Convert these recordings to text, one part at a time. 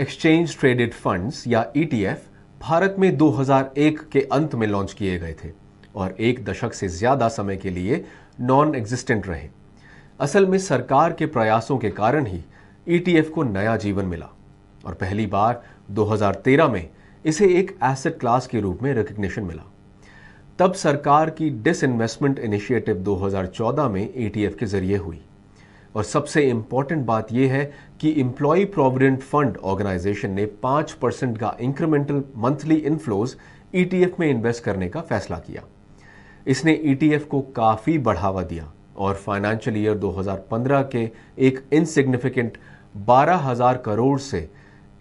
exchange traded funds या ETF e Bharat में 2001 के अंत में लॉन्च किए गए थे और एक दशक से ज़्यादा समय के लिए नॉन एग्जिस्टेंट रहे असल में सरकार के प्रयासों के कारण ही ईटीएफ e को नया जीवन मिला और पहली बार 2013 में इसे एक एसेट क्लास के रूप में रिकग्निशन मिला तब सरकार की डिस इन्वेस्टमेंट इनिशिएटिव 2014 में ईटीएफ e के जरिए हुई और सबसे इम्पॉर्टेंट बात यह है कि इंप्लॉय प्रोविडेंट फंड ऑर्गेनाइजेशन ने पांच परसेंट का इंक्रीमेंटल मंथली इनफ्लोज ईटीएफ में इन्वेस्ट करने का फैसला किया इसने ईटीएफ e को काफ़ी बढ़ावा दिया और फाइनेंशियल ईयर 2015 के एक इनसिग्निफिकेंट 12000 करोड़ से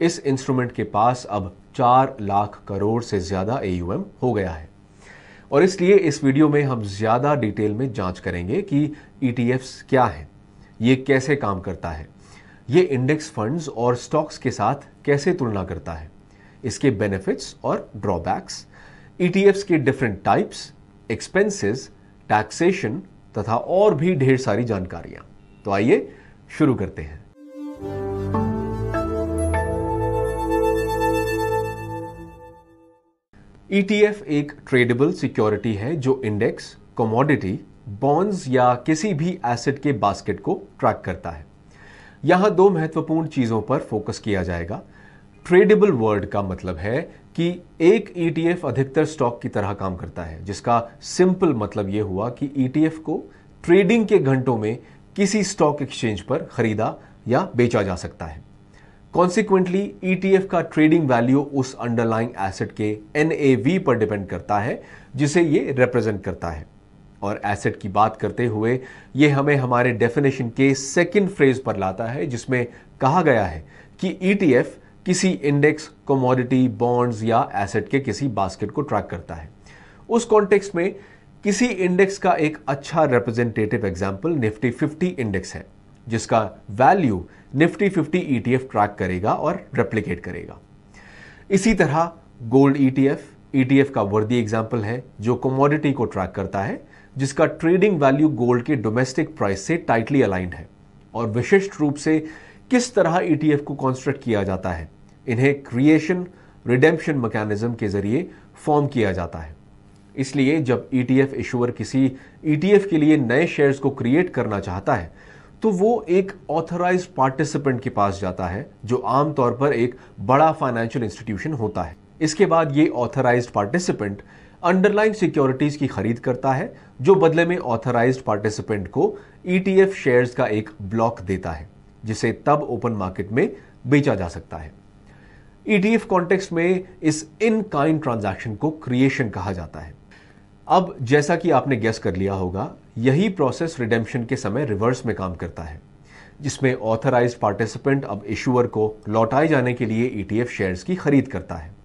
इस इंस्ट्रूमेंट के पास अब 4 लाख करोड़ से ज़्यादा एयूएम हो गया है और इसलिए इस वीडियो में हम ज़्यादा डिटेल में जांच करेंगे कि ईटीएफ e क्या हैं ये कैसे काम करता है ये इंडेक्स फंड्स और स्टॉक्स के साथ कैसे तुलना करता है इसके बेनिफिट्स और ड्रॉबैक्स ई e के डिफरेंट टाइप्स एक्सपेंसेस टैक्सेशन तथा और भी ढेर सारी जानकारियां तो आइए शुरू करते हैं ईटीएफ e एक ट्रेडेबल सिक्योरिटी है जो इंडेक्स कमोडिटी बॉन्ड्स या किसी भी एसिड के बास्केट को ट्रैक करता है यहां दो महत्वपूर्ण चीज़ों पर फोकस किया जाएगा ट्रेडेबल वर्ड का मतलब है कि एक ईटीएफ e अधिकतर स्टॉक की तरह काम करता है जिसका सिंपल मतलब यह हुआ कि ईटीएफ e को ट्रेडिंग के घंटों में किसी स्टॉक एक्सचेंज पर खरीदा या बेचा जा सकता है कॉन्सिक्वेंटली ईटीएफ e का ट्रेडिंग वैल्यू उस अंडरलाइंग एसेट के एनएवी पर डिपेंड करता है जिसे ये रिप्रेजेंट करता है और एसेट की बात करते हुए ये हमें हमारे डेफिनेशन के सेकंड फ्रेज पर लाता है जिसमें कहा गया है कि ईटीएफ e किसी इंडेक्स कमोडिटी बॉन्ड्स या एसेट के किसी बास्केट को ट्रैक करता है उस कॉन्टेक्स्ट में किसी इंडेक्स का एक अच्छा रिप्रेजेंटेटिव एग्जाम्पल निफ्टी 50 इंडेक्स है जिसका value Nifty fifty ETF track करेगा और रेप्लीकेट करेगा इसी तरह गोल्ड ईटीएफ ईटीएफ का वर्दी एग्जाम्पल है जो कमोडिटी को ट्रैक करता है जिसका ट्रेडिंग वैल्यू गोल्ड के डोमेस्टिक प्राइस से टाइटली अलाइंड है और विशिष्ट रूप से किस तरह ईटीएफ e को कॉन्स्ट्रक्ट किया जाता है इन्हें क्रिएशन रिडेम्पशन मैकेनिज्म के जरिए फॉर्म किया जाता है इसलिए जब ईटीएफ e इशूअर किसी ईटीएफ e के लिए नए शेयर्स को क्रिएट करना चाहता है तो वो एक ऑथराइज पार्टिसिपेंट के पास जाता है जो आमतौर पर एक बड़ा फाइनेंशियल इंस्टीट्यूशन होता है इसके बाद ये ऑथराइज पार्टिसिपेंट अंडरलाइन सिक्योरिटीज की खरीद करता है जो बदले में ऑथराइज्ड पार्टिसिपेंट को ईटीएफ e शेयर्स का एक ब्लॉक देता है जिसे तब ओपन मार्केट में बेचा जा सकता है ईटीएफ e कॉन्टेक्स्ट में इस इन काइंड ट्रांजैक्शन को क्रिएशन कहा जाता है अब जैसा कि आपने गैस कर लिया होगा यही प्रोसेस रिडेम्पशन के समय रिवर्स में काम करता है जिसमें ऑथराइज पार्टिसिपेंट अब इशूअर को लौटाए जाने के लिए ईटीएफ e शेयर्स की खरीद करता है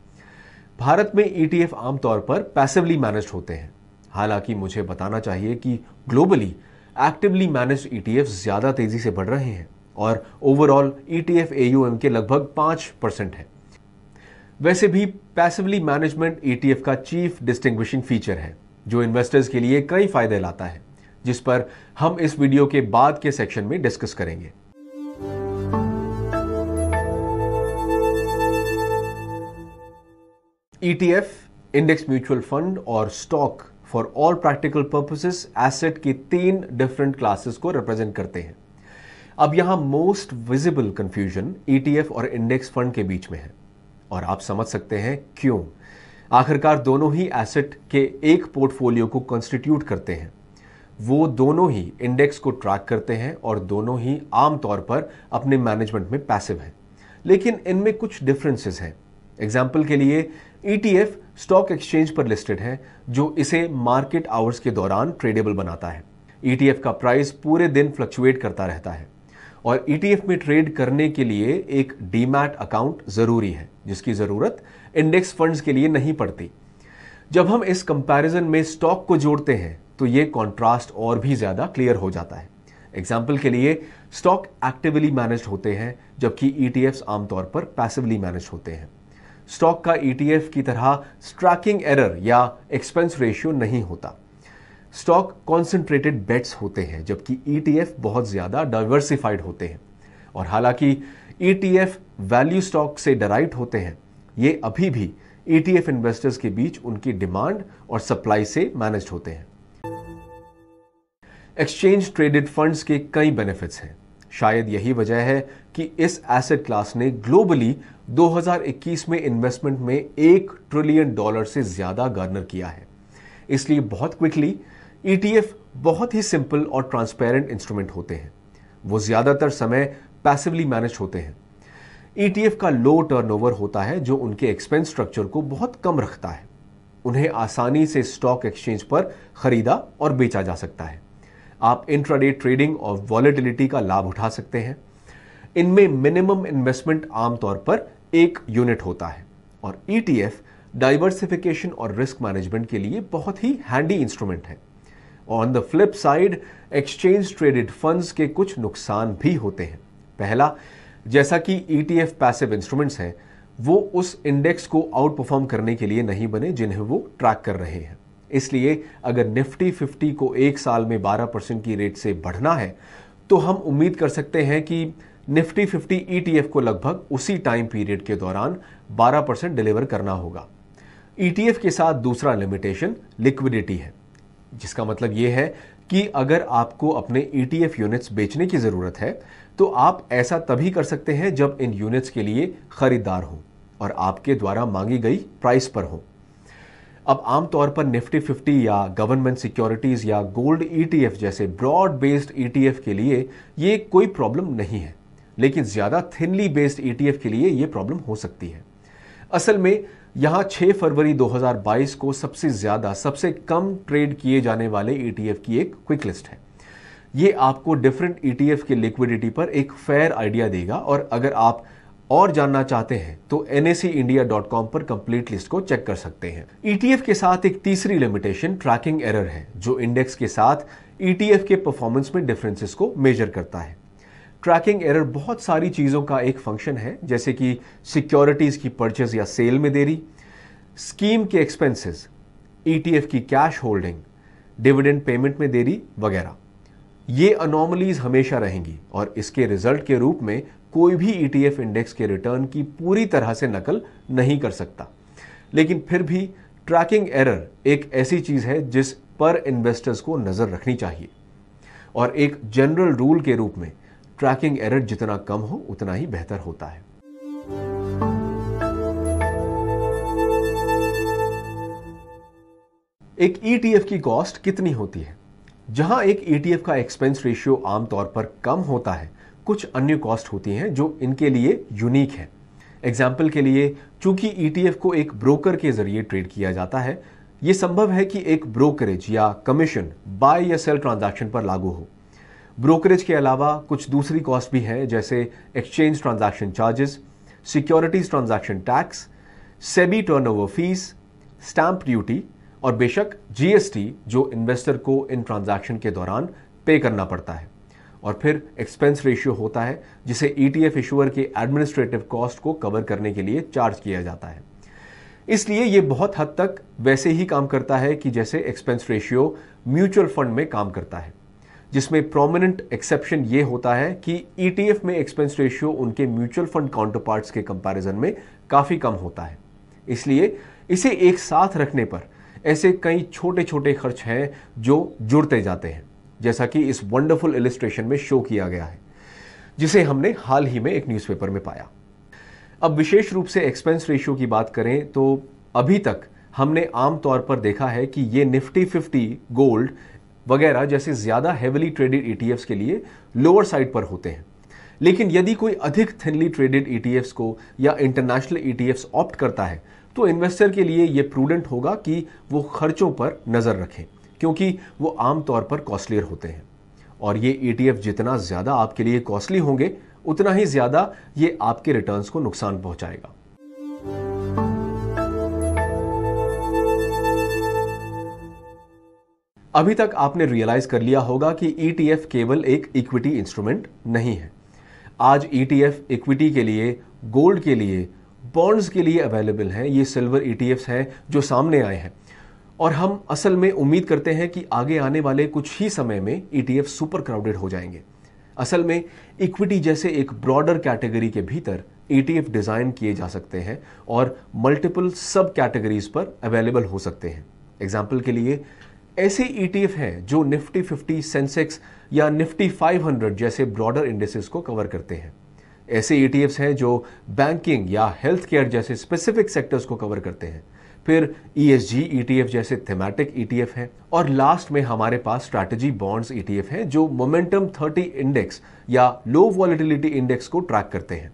भारत में ईटीएफ e आमतौर पर पैसिवली मैनेज होते हैं हालांकि मुझे बताना चाहिए कि ग्लोबली एक्टिवली मैनेज ईटीएफ ज़्यादा तेज़ी से बढ़ रहे हैं और ओवरऑल ईटीएफ एयूएम के लगभग पांच परसेंट है वैसे भी पैसिवली मैनेजमेंट ईटीएफ का चीफ डिस्टिंग्विशिंग फीचर है जो इन्वेस्टर्स के लिए कई फायदे लाता है जिस पर हम इस वीडियो के बाद के सेक्शन में डिस्कस करेंगे ईटीएफ इंडेक्स म्यूचुअल फंड और stock for all practical purposes asset की तीन डिफरेंट क्लासेस को रिप्रेजेंट करते हैं अब यहां मोस्ट विजिबल कंफ्यूजन ईटीएफ और इंडेक्स फंड के बीच में है और आप समझ सकते हैं क्यों आखिरकार दोनों ही एसेट के एक पोर्टफोलियो को कॉन्स्टिट्यूट करते हैं वो दोनों ही इंडेक्स को ट्रैक करते हैं और दोनों ही आमतौर पर अपने मैनेजमेंट में पैसिव हैं लेकिन इनमें कुछ डिफरेंसेस हैं एग्जाम्पल के लिए ईटीएफ स्टॉक एक्सचेंज पर लिस्टेड है जो इसे मार्केट आवर्स के दौरान ट्रेडेबल बनाता है ईटीएफ e का प्राइस पूरे दिन फ्लक्चुएट करता रहता है और ईटीएफ e में ट्रेड करने के लिए एक डीमैट अकाउंट जरूरी है जिसकी जरूरत इंडेक्स फंड्स के लिए नहीं पड़ती जब हम इस कंपैरिजन में स्टॉक को जोड़ते हैं तो ये कॉन्ट्रास्ट और भी ज्यादा क्लियर हो जाता है एग्जाम्पल के लिए स्टॉक एक्टिवली मैनेज होते हैं जबकि ई e आमतौर पर पैसिवली मैनेज होते हैं स्टॉक का ईटीएफ e की तरह स्ट्रैकिंग एरर या एक्सपेंस रेशियो नहीं होता स्टॉक कॉन्सेंट्रेटेड बेट्स होते हैं जबकि ईटीएफ e बहुत ज़्यादा डाइवर्सिफाइड होते हैं और हालांकि ईटीएफ वैल्यू स्टॉक से डराइट होते हैं ये अभी भी ईटीएफ e इन्वेस्टर्स के बीच उनकी डिमांड और सप्लाई से मैनेज होते हैं एक्सचेंज ट्रेडेड फंड्स के कई बेनिफिट्स हैं शायद यही वजह है कि इस एसेट क्लास ने ग्लोबली 2021 में इन्वेस्टमेंट में एक ट्रिलियन डॉलर से ज़्यादा गार्नर किया है इसलिए बहुत क्विकली ईटीएफ e बहुत ही सिंपल और ट्रांसपेरेंट इंस्ट्रूमेंट होते हैं वो ज़्यादातर समय पैसिवली मैनेज होते हैं ईटीएफ e का लो टर्नओवर होता है जो उनके एक्सपेंस स्ट्रक्चर को बहुत कम रखता है उन्हें आसानी से स्टॉक एक्सचेंज पर खरीदा और बेचा जा सकता है आप इंट्राडे ट्रेडिंग और वॉलेटिलिटी का लाभ उठा सकते हैं इनमें मिनिमम इन्वेस्टमेंट आमतौर पर एक यूनिट होता है और ईटीएफ e डाइवर्सिफिकेशन और रिस्क मैनेजमेंट के लिए बहुत ही हैंडी इंस्ट्रूमेंट है on the flip side exchange traded funds के कुछ नुकसान भी होते हैं पहला जैसा कि ईटीएफ पैसिव इंस्ट्रूमेंट्स हैं वो उस इंडेक्स को आउट परफॉर्म करने के लिए नहीं बने जिन्हें वो ट्रैक कर रहे हैं इसलिए अगर निफ्टी 50 को एक साल में 12 परसेंट की रेट से बढ़ना है तो हम उम्मीद कर सकते हैं कि निफ्टी 50 ईटीएफ e को लगभग उसी टाइम पीरियड के दौरान 12 परसेंट डिलीवर करना होगा ईटीएफ e के साथ दूसरा लिमिटेशन लिक्विडिटी है जिसका मतलब यह है कि अगर आपको अपने ईटीएफ e यूनिट्स बेचने की ज़रूरत है तो आप ऐसा तभी कर सकते हैं जब इन यूनिट्स के लिए खरीदार हो और आपके द्वारा मांगी गई प्राइस पर हो अब आमतौर पर निफ्टी 50 या गवर्नमेंट सिक्योरिटीज़ या गोल्ड ईटीएफ e जैसे ब्रॉड बेस्ड ईटीएफ e के लिए ये कोई प्रॉब्लम नहीं है लेकिन ज़्यादा थिनली बेस्ड ईटीएफ के लिए ये प्रॉब्लम हो सकती है असल में यहाँ 6 फरवरी 2022 को सबसे ज़्यादा सबसे कम ट्रेड किए जाने वाले ईटीएफ e की एक क्विक लिस्ट है ये आपको डिफरेंट ईटीएफ के लिक्विडिटी पर एक फेयर आइडिया देगा और अगर आप और जानना चाहते हैं तो एन इंडिया डॉट कॉम पर कंप्लीट लिस्ट को चेक कर सकते हैं ETF के साथ एक तीसरी लिमिटेशन ट्रैकिंग एरर है जो इंडेक्स के साथ ETF के परफॉर्मेंस में डिफरेंसेस को मेजर करता है ट्रैकिंग एरर बहुत सारी चीज़ों का एक फंक्शन है जैसे कि सिक्योरिटीज़ की परचेज या सेल में देरी स्कीम के एक्सपेंसेस ईटीएफ e की कैश होल्डिंग डिविडेंड पेमेंट में देरी वगैरह ये अनोमलीज हमेशा रहेंगी और इसके रिजल्ट के रूप में कोई भी ईटीएफ e इंडेक्स के रिटर्न की पूरी तरह से नकल नहीं कर सकता लेकिन फिर भी ट्रैकिंग एरर एक ऐसी चीज़ है जिस पर इन्वेस्टर्स को नज़र रखनी चाहिए और एक जनरल रूल के रूप में ट्रैकिंग एरर जितना कम हो उतना ही बेहतर होता है एक ईटीएफ e की कॉस्ट कितनी होती है जहां एक ईटीएफ e का एक्सपेंस रेशियो आमतौर पर कम होता है कुछ अन्य कॉस्ट होती हैं जो इनके लिए यूनिक है एग्जाम्पल के लिए चूंकि ईटीएफ e को एक ब्रोकर के जरिए ट्रेड किया जाता है यह संभव है कि एक ब्रोकरेज या कमीशन बाय या सेल ट्रांजैक्शन पर लागू हो ब्रोकरेज के अलावा कुछ दूसरी कॉस्ट भी हैं जैसे exchange transaction charges securities transaction tax SEBI turnover fees stamp duty और बेशक जीएसटी जो इन्वेस्टर को इन ट्रांजैक्शन के दौरान पे करना पड़ता है और फिर एक्सपेंस रेशियो होता है जिसे ईटीएफ टी इशूअर के एडमिनिस्ट्रेटिव कॉस्ट को कवर करने के लिए चार्ज किया जाता है इसलिए यह बहुत हद तक वैसे ही काम करता है कि जैसे एक्सपेंस रेशियो म्यूचुअल फंड में काम करता है जिसमें प्रोमिनेंट एक्सेप्शन ये होता है कि ईटीएफ e में एक्सपेंस रेशियो उनके म्यूचुअल फंड काउंटर पार्ट के कंपैरिजन में काफ़ी कम होता है इसलिए इसे एक साथ रखने पर ऐसे कई छोटे छोटे खर्च हैं जो जुड़ते जाते हैं जैसा कि इस वंडरफुल इलिस्ट्रेशन में शो किया गया है जिसे हमने हाल ही में एक न्यूज़पेपर में पाया अब विशेष रूप से एक्सपेंस रेशियो की बात करें तो अभी तक हमने आम तौर पर देखा है कि ये निफ्टी 50 गोल्ड वगैरह जैसे ज़्यादा हैविली ट्रेडेड ई के लिए लोअर साइड पर होते हैं लेकिन यदि कोई अधिक थिनली ट्रेडेड ई को या इंटरनेशनल ई ऑप्ट करता है तो इन्वेस्टर के लिए ये प्रूडेंट होगा कि वो खर्चों पर नज़र रखें क्योंकि वो आमतौर पर कॉस्टलियर होते हैं और ये ईटीएफ e जितना ज़्यादा आपके लिए कॉस्टली होंगे उतना ही ज़्यादा ये आपके रिटर्न्स को नुकसान पहुंचाएगा अभी तक आपने रियलाइज कर लिया होगा कि ईटीएफ e केवल एक इक्विटी इंस्ट्रूमेंट नहीं है आज ईटीएफ e इक्विटी के लिए गोल्ड के लिए बॉन्ड्स के लिए अवेलेबल हैं ये सिल्वर ईटीएफ्स हैं जो सामने आए हैं और हम असल में उम्मीद करते हैं कि आगे आने वाले कुछ ही समय में ई e सुपर क्राउडेड हो जाएंगे असल में इक्विटी जैसे एक ब्रॉडर कैटेगरी के भीतर ई e डिज़ाइन किए जा सकते हैं और मल्टीपल सब कैटेगरीज पर अवेलेबल हो सकते हैं एग्जाम्पल के लिए ऐसे ई e हैं जो निफ्टी 50 सेंसेक्स या निफ्टी 500 जैसे ब्रॉडर इंडेसेस को कवर करते हैं ऐसे ई हैं जो बैंकिंग या हेल्थ केयर जैसे स्पेसिफिक सेक्टर्स को कवर करते हैं फिर E S G E T F जैसे थेमेटिक ई टी एफ हैं और लास्ट में हमारे पास strategy bonds E T F हैं जो मोमेंटम थर्टी इंडेक्स या लो वॉलिटिलिटी इंडेक्स को ट्रैक करते हैं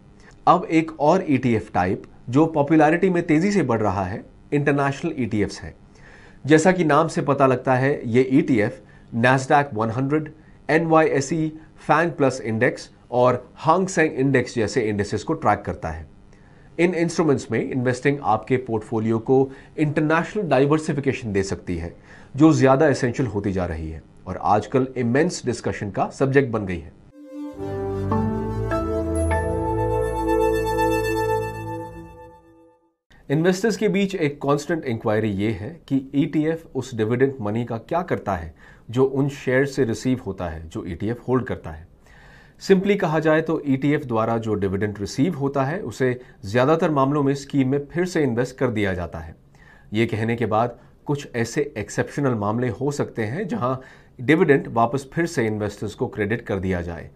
अब एक और ई टी एफ टाइप जो पॉपुलैरिटी में तेजी से बढ़ रहा है इंटरनेशनल ई टी एफ्स हैं जैसा कि नाम से पता लगता है ये E T F Nasdaq one hundred N Y S E FANG plus index और हांग सेंग इंडेक्स जैसे इंडेक्सेस को ट्रैक करता है इन इंस्ट्रूमेंट्स में इन्वेस्टिंग आपके पोर्टफोलियो को इंटरनेशनल डाइवर्सिफिकेशन दे सकती है जो ज़्यादा एसेंशियल होती जा रही है और आजकल इमेंस डिस्कशन का सब्जेक्ट बन गई है इन्वेस्टर्स के बीच एक कांस्टेंट इंक्वायरी ये है कि ईटीएफ e उस डिविडेंड मनी का क्या करता है जो उन शेयर से रिसीव होता है जो ईटीएफ e होल्ड करता है सिंपली कहा जाए तो ईटीएफ e द्वारा जो डिविडेंड रिसीव होता है उसे ज़्यादातर मामलों में स्कीम में फिर से इन्वेस्ट कर दिया जाता है ये कहने के बाद कुछ ऐसे एक्सेप्शनल मामले हो सकते हैं जहाँ डिविडेंड वापस फिर से इन्वेस्टर्स को क्रेडिट कर दिया जाए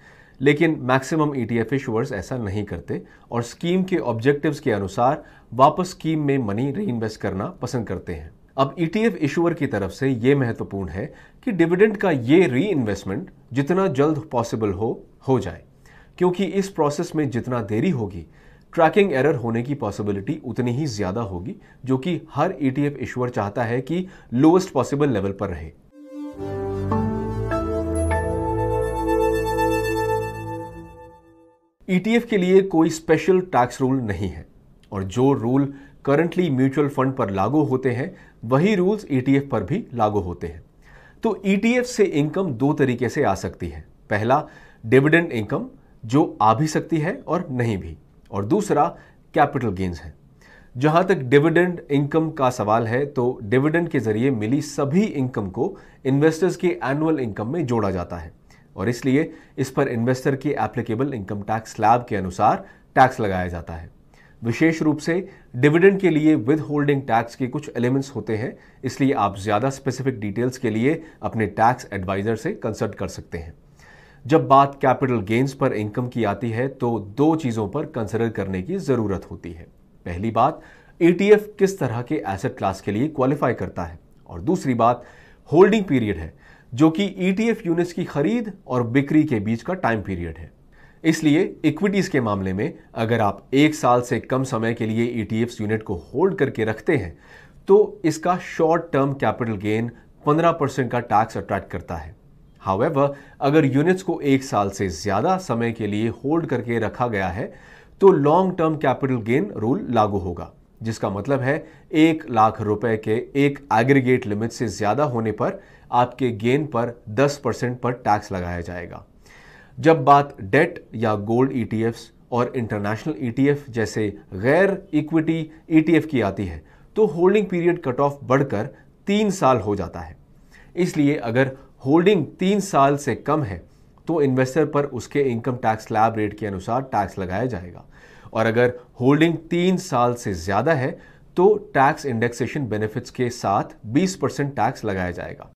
लेकिन मैक्सिमम ई टी एफ ऐसा नहीं करते और स्कीम के ऑब्जेक्टिव्स के अनुसार वापस स्कीम में मनी री करना पसंद करते हैं अब ई टी एफ की तरफ से ये महत्वपूर्ण है कि डिविडेंड का ये री इन्वेस्टमेंट जितना जल्द पॉसिबल हो हो जाए क्योंकि इस प्रोसेस में जितना देरी होगी ट्रैकिंग एरर होने की पॉसिबिलिटी उतनी ही ज़्यादा होगी जो कि हर ईटीएफ e टी चाहता है कि लोएस्ट पॉसिबल लेवल पर रहे ईटीएफ e के लिए कोई स्पेशल टैक्स रूल नहीं है और जो रूल करंटली म्यूचुअल फंड पर लागू होते हैं वही रूल्स ईटीएफ e पर भी लागू होते हैं तो ईटीएफ से इनकम दो तरीके से आ सकती है पहला डिविडेंड इनकम जो आ भी सकती है और नहीं भी और दूसरा कैपिटल गेंस है जहां तक डिविडेंड इनकम का सवाल है तो डिविडेंड के जरिए मिली सभी इनकम को इन्वेस्टर्स के एनुअल इनकम में जोड़ा जाता है और इसलिए इस पर इन्वेस्टर के एप्लीकेबल इनकम टैक्स स्लैब के अनुसार टैक्स लगाया जाता है विशेष रूप से डिविडेंड के लिए विद होल्डिंग टैक्स के कुछ एलिमेंट्स होते हैं इसलिए आप ज़्यादा स्पेसिफिक डिटेल्स के लिए अपने टैक्स एडवाइज़र से कंसल्ट कर सकते हैं जब बात कैपिटल गेन्स पर इनकम की आती है तो दो चीज़ों पर कंसिडर करने की ज़रूरत होती है पहली बात ईटीएफ e किस तरह के एसेट क्लास के लिए क्वालिफाई करता है और दूसरी बात होल्डिंग पीरियड है जो कि ईटीएफ e यूनिट्स की खरीद और बिक्री के बीच का टाइम पीरियड है इसलिए इक्विटीज के मामले में अगर आप एक साल से कम समय के लिए ईटीएफ e यूनिट को होल्ड करके रखते हैं तो इसका short term capital gain 15 percent का टैक्स अट्रैक्ट करता है हावेवर अगर यूनिट्स को एक साल से ज़्यादा समय के लिए होल्ड करके रखा गया है तो long term capital gain rule लागू होगा जिसका मतलब है एक लाख रुपए के एक एग्रीगेट लिमिट से ज़्यादा होने पर आपके गेन पर 10 परसेंट पर टैक्स लगाया जाएगा जब बात डेट या गोल्ड ई e और इंटरनेशनल ई e जैसे गैर इक्विटी ई e की आती है तो होल्डिंग पीरियड कट ऑफ बढ़कर तीन साल हो जाता है इसलिए अगर होल्डिंग तीन साल से कम है तो इन्वेस्टर पर उसके इनकम टैक्स लैब रेट के अनुसार टैक्स लगाया जाएगा और अगर होल्डिंग तीन साल से ज़्यादा है तो टैक्स इंडेक्सेशन बेनिफिट्स के साथ 20 परसेंट टैक्स लगाया जाएगा